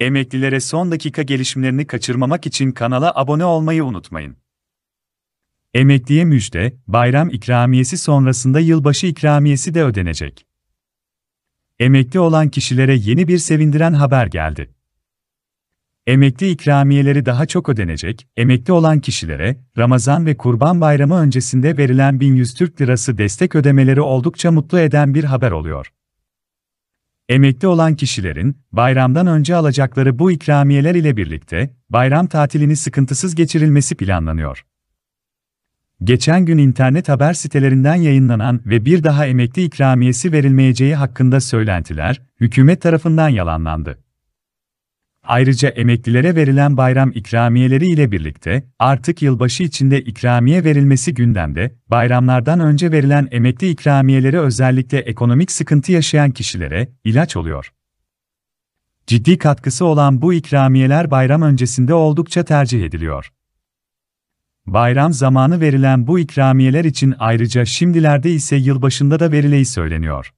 Emeklilere son dakika gelişmelerini kaçırmamak için kanala abone olmayı unutmayın. Emekliye müjde, bayram ikramiyesi sonrasında yılbaşı ikramiyesi de ödenecek. Emekli olan kişilere yeni bir sevindiren haber geldi. Emekli ikramiyeleri daha çok ödenecek, emekli olan kişilere, Ramazan ve Kurban Bayramı öncesinde verilen 1100 Türk Lirası destek ödemeleri oldukça mutlu eden bir haber oluyor. Emekli olan kişilerin, bayramdan önce alacakları bu ikramiyeler ile birlikte, bayram tatilini sıkıntısız geçirilmesi planlanıyor. Geçen gün internet haber sitelerinden yayınlanan ve bir daha emekli ikramiyesi verilmeyeceği hakkında söylentiler, hükümet tarafından yalanlandı. Ayrıca emeklilere verilen bayram ikramiyeleri ile birlikte, artık yılbaşı içinde ikramiye verilmesi gündemde, bayramlardan önce verilen emekli ikramiyeleri özellikle ekonomik sıkıntı yaşayan kişilere ilaç oluyor. Ciddi katkısı olan bu ikramiyeler bayram öncesinde oldukça tercih ediliyor. Bayram zamanı verilen bu ikramiyeler için ayrıca şimdilerde ise yılbaşında da verileği söyleniyor.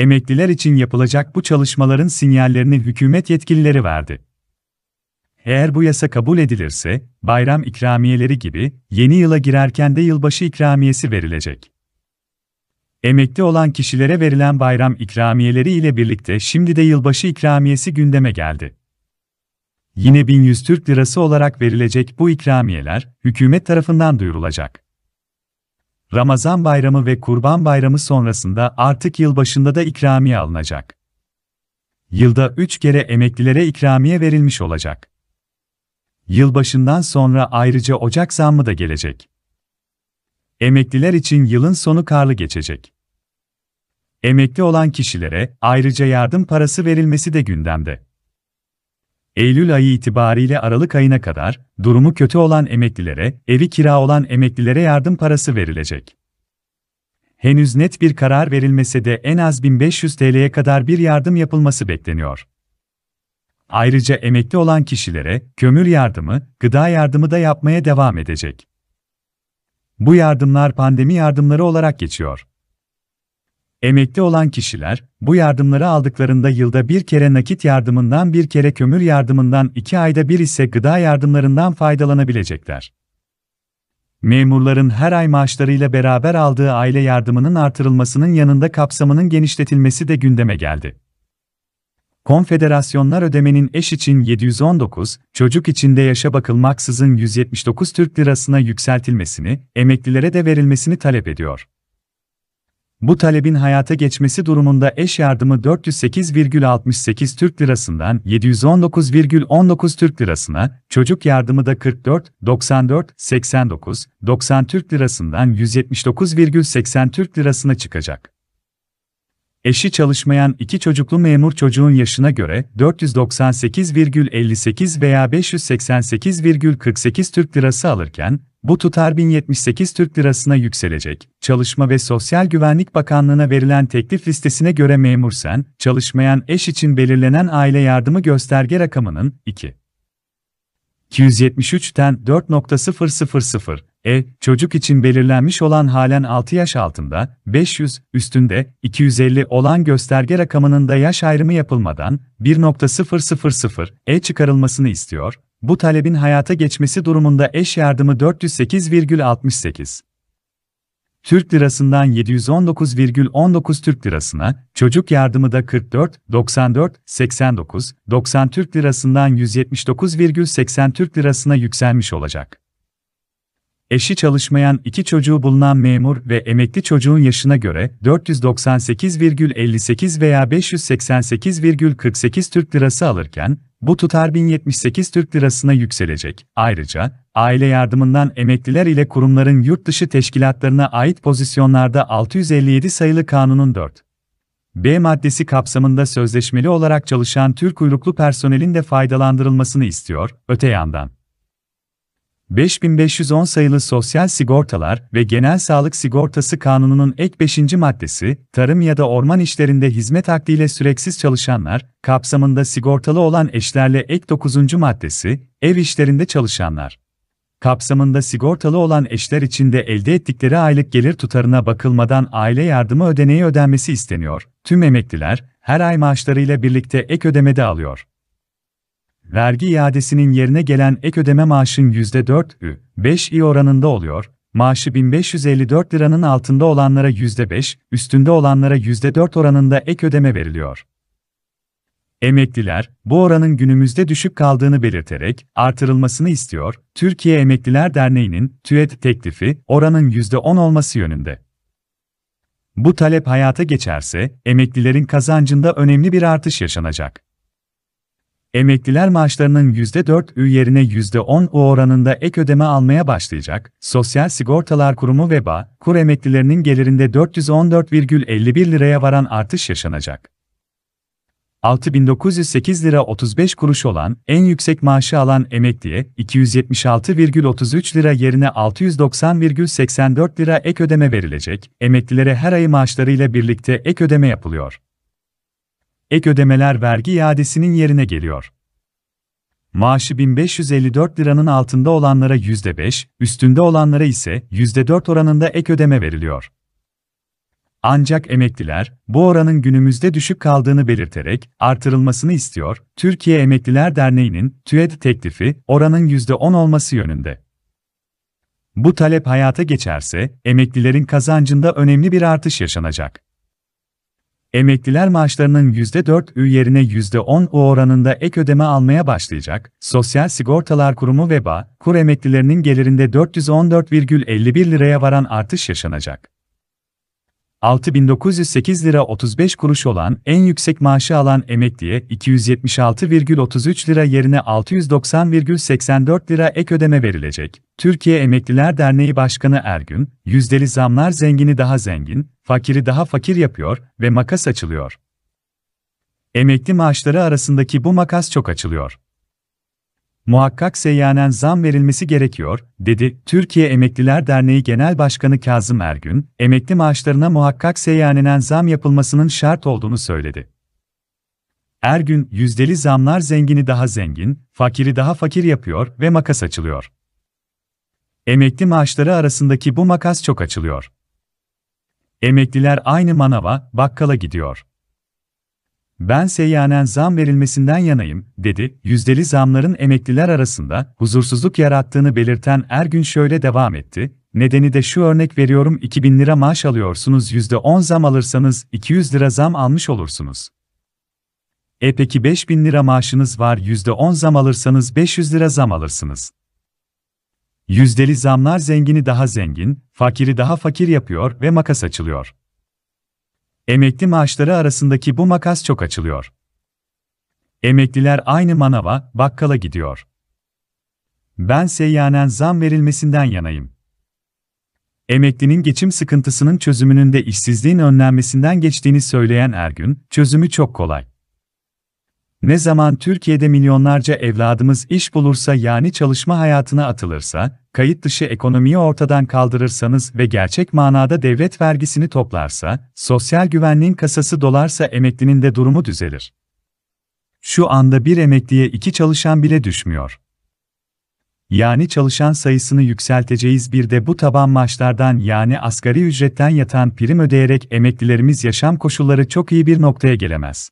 Emekliler için yapılacak bu çalışmaların sinyallerini hükümet yetkilileri verdi. Eğer bu yasa kabul edilirse, bayram ikramiyeleri gibi yeni yıla girerken de yılbaşı ikramiyesi verilecek. Emekli olan kişilere verilen bayram ikramiyeleri ile birlikte şimdi de yılbaşı ikramiyesi gündeme geldi. Yine 1100 Türk Lirası olarak verilecek bu ikramiyeler hükümet tarafından duyurulacak. Ramazan Bayramı ve Kurban Bayramı sonrasında artık yılbaşında da ikramiye alınacak. Yılda 3 kere emeklilere ikramiye verilmiş olacak. Yılbaşından sonra ayrıca Ocak zammı da gelecek. Emekliler için yılın sonu karlı geçecek. Emekli olan kişilere ayrıca yardım parası verilmesi de gündemde. Eylül ayı itibariyle Aralık ayına kadar durumu kötü olan emeklilere, evi kira olan emeklilere yardım parası verilecek. Henüz net bir karar verilmese de en az 1500 TL'ye kadar bir yardım yapılması bekleniyor. Ayrıca emekli olan kişilere kömür yardımı, gıda yardımı da yapmaya devam edecek. Bu yardımlar pandemi yardımları olarak geçiyor. Emekli olan kişiler, bu yardımları aldıklarında yılda bir kere nakit yardımından bir kere kömür yardımından iki ayda bir ise gıda yardımlarından faydalanabilecekler. Memurların her ay maaşlarıyla beraber aldığı aile yardımının artırılmasının yanında kapsamının genişletilmesi de gündeme geldi. Konfederasyonlar ödemenin eş için 719, çocuk için de yaşa bakılmaksızın 179 Türk lirasına yükseltilmesini, emeklilere de verilmesini talep ediyor. Bu talebin hayata geçmesi durumunda eş yardımı 408,68 Türk Lirası'ndan 719,19 Türk Lirası'na, çocuk yardımı da 44, 94, 89, 90 Türk Lirası'ndan 179,80 Türk Lirası'na çıkacak. Eşi çalışmayan iki çocuklu memur çocuğun yaşına göre 498,58 veya 588,48 Türk Lirası alırken, bu tutar 1078 Türk Lirası'na yükselecek. Çalışma ve Sosyal Güvenlik Bakanlığı'na verilen teklif listesine göre memursen, çalışmayan eş için belirlenen aile yardımı gösterge rakamının 2. 273'ten 4.000 e, çocuk için belirlenmiş olan halen 6 yaş altında, 500, üstünde, 250 olan gösterge rakamının da yaş ayrımı yapılmadan 1.000 e çıkarılmasını istiyor, bu talebin hayata geçmesi durumunda eş yardımı 408,68 Türk lirasından 719,19 Türk lirasına, çocuk yardımı da 44, 94, 89, 90 Türk lirasından 179,80 Türk lirasına yükselmiş olacak. Eşi çalışmayan iki çocuğu bulunan memur ve emekli çocuğun yaşına göre 498,58 veya 588,48 Türk Lirası alırken, bu tutar 1078 Türk Lirasına yükselecek. Ayrıca, aile yardımından emekliler ile kurumların yurt dışı teşkilatlarına ait pozisyonlarda 657 sayılı kanunun 4. B maddesi kapsamında sözleşmeli olarak çalışan Türk uyruklu personelin de faydalandırılmasını istiyor, öte yandan. 5510 sayılı Sosyal Sigortalar ve Genel Sağlık Sigortası Kanunu'nun ek 5. maddesi, tarım ya da orman işlerinde hizmet akdiyle süreksiz çalışanlar, kapsamında sigortalı olan eşlerle ek 9. maddesi, ev işlerinde çalışanlar kapsamında sigortalı olan eşler için de elde ettikleri aylık gelir tutarına bakılmadan aile yardımı ödeneği ödenmesi isteniyor. Tüm emekliler, her ay maaşlarıyla birlikte ek ödeme de alıyor vergi iadesinin yerine gelen ek ödeme maaşın %4'ü, 5'i oranında oluyor, maaşı 1554 liranın altında olanlara %5, üstünde olanlara %4 oranında ek ödeme veriliyor. Emekliler, bu oranın günümüzde düşük kaldığını belirterek, artırılmasını istiyor, Türkiye Emekliler Derneği'nin TÜED teklifi, oranın %10 olması yönünde. Bu talep hayata geçerse, emeklilerin kazancında önemli bir artış yaşanacak. Emekliler maaşlarının 4 ü yerine %10 u oranında ek ödeme almaya başlayacak. Sosyal Sigortalar Kurumu (Veba), kur emeklilerinin gelirinde 414,51 liraya varan artış yaşanacak. 6908 lira 35 kuruş olan en yüksek maaşı alan emekliye 276,33 lira yerine 690,84 lira ek ödeme verilecek. Emeklilere her ayı maaşlarıyla birlikte ek ödeme yapılıyor ek ödemeler vergi iadesinin yerine geliyor. Maaşı 1554 liranın altında olanlara %5, üstünde olanlara ise %4 oranında ek ödeme veriliyor. Ancak emekliler, bu oranın günümüzde düşük kaldığını belirterek, artırılmasını istiyor, Türkiye Emekliler Derneği'nin TÜED teklifi, oranın %10 olması yönünde. Bu talep hayata geçerse, emeklilerin kazancında önemli bir artış yaşanacak. Emekliler maaşlarının 4 ü yerine %10 u oranında ek ödeme almaya başlayacak. Sosyal Sigortalar Kurumu ve BA, kur emeklilerinin gelirinde 414,51 liraya varan artış yaşanacak. 6908 lira 35 kuruş olan en yüksek maaşı alan emekliye 276,33 lira yerine 690,84 lira ek ödeme verilecek. Türkiye Emekliler Derneği Başkanı Ergün, yüzdeli zamlar zengini daha zengin, fakiri daha fakir yapıyor ve makas açılıyor. Emekli maaşları arasındaki bu makas çok açılıyor muhakkak seyyanen zam verilmesi gerekiyor, dedi. Türkiye Emekliler Derneği Genel Başkanı Kazım Ergün, emekli maaşlarına muhakkak seyyanenen zam yapılmasının şart olduğunu söyledi. Ergün, yüzdeli zamlar zengini daha zengin, fakiri daha fakir yapıyor ve makas açılıyor. Emekli maaşları arasındaki bu makas çok açılıyor. Emekliler aynı manava, bakkala gidiyor. Ben seyyanen zam verilmesinden yanayım, dedi. Yüzdeli zamların emekliler arasında huzursuzluk yarattığını belirten Ergün şöyle devam etti. Nedeni de şu örnek veriyorum 2000 lira maaş alıyorsunuz %10 zam alırsanız 200 lira zam almış olursunuz. E peki 5000 lira maaşınız var %10 zam alırsanız 500 lira zam alırsınız. Yüzdeli zamlar zengini daha zengin, fakiri daha fakir yapıyor ve makas açılıyor. Emekli maaşları arasındaki bu makas çok açılıyor. Emekliler aynı manava, bakkala gidiyor. Ben seyyanen zam verilmesinden yanayım. Emeklinin geçim sıkıntısının çözümünün de işsizliğin önlenmesinden geçtiğini söyleyen Ergün, çözümü çok kolay. Ne zaman Türkiye'de milyonlarca evladımız iş bulursa yani çalışma hayatına atılırsa, kayıt dışı ekonomiyi ortadan kaldırırsanız ve gerçek manada devlet vergisini toplarsa, sosyal güvenliğin kasası dolarsa emeklinin de durumu düzelir. Şu anda bir emekliye iki çalışan bile düşmüyor. Yani çalışan sayısını yükselteceğiz bir de bu taban maaşlardan yani asgari ücretten yatan prim ödeyerek emeklilerimiz yaşam koşulları çok iyi bir noktaya gelemez.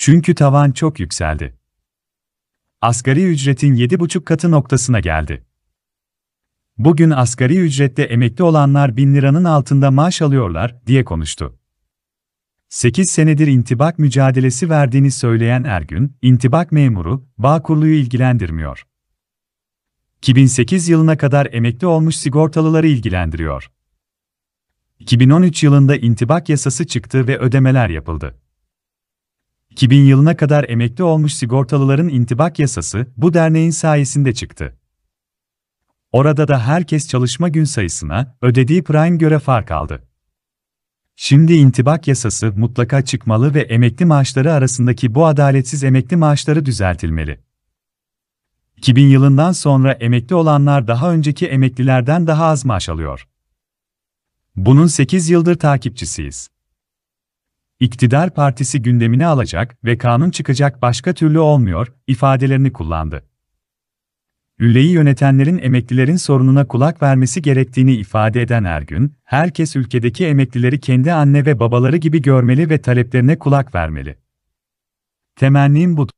Çünkü tavan çok yükseldi. Asgari ücretin 7,5 katı noktasına geldi. Bugün asgari ücrette emekli olanlar 1000 liranın altında maaş alıyorlar diye konuştu. 8 senedir intibak mücadelesi verdiğini söyleyen Ergün, intibak memuru, Bağkurlu'yu ilgilendirmiyor. 2008 yılına kadar emekli olmuş sigortalıları ilgilendiriyor. 2013 yılında intibak yasası çıktı ve ödemeler yapıldı. 2000 yılına kadar emekli olmuş sigortalıların intibak yasası bu derneğin sayesinde çıktı. Orada da herkes çalışma gün sayısına, ödediği prime göre fark aldı. Şimdi intibak yasası mutlaka çıkmalı ve emekli maaşları arasındaki bu adaletsiz emekli maaşları düzeltilmeli. 2000 yılından sonra emekli olanlar daha önceki emeklilerden daha az maaş alıyor. Bunun 8 yıldır takipçisiyiz iktidar partisi gündemini alacak ve kanun çıkacak başka türlü olmuyor ifadelerini kullandı. Ülleyi yönetenlerin emeklilerin sorununa kulak vermesi gerektiğini ifade eden Ergün, herkes ülkedeki emeklileri kendi anne ve babaları gibi görmeli ve taleplerine kulak vermeli. Temennim budur.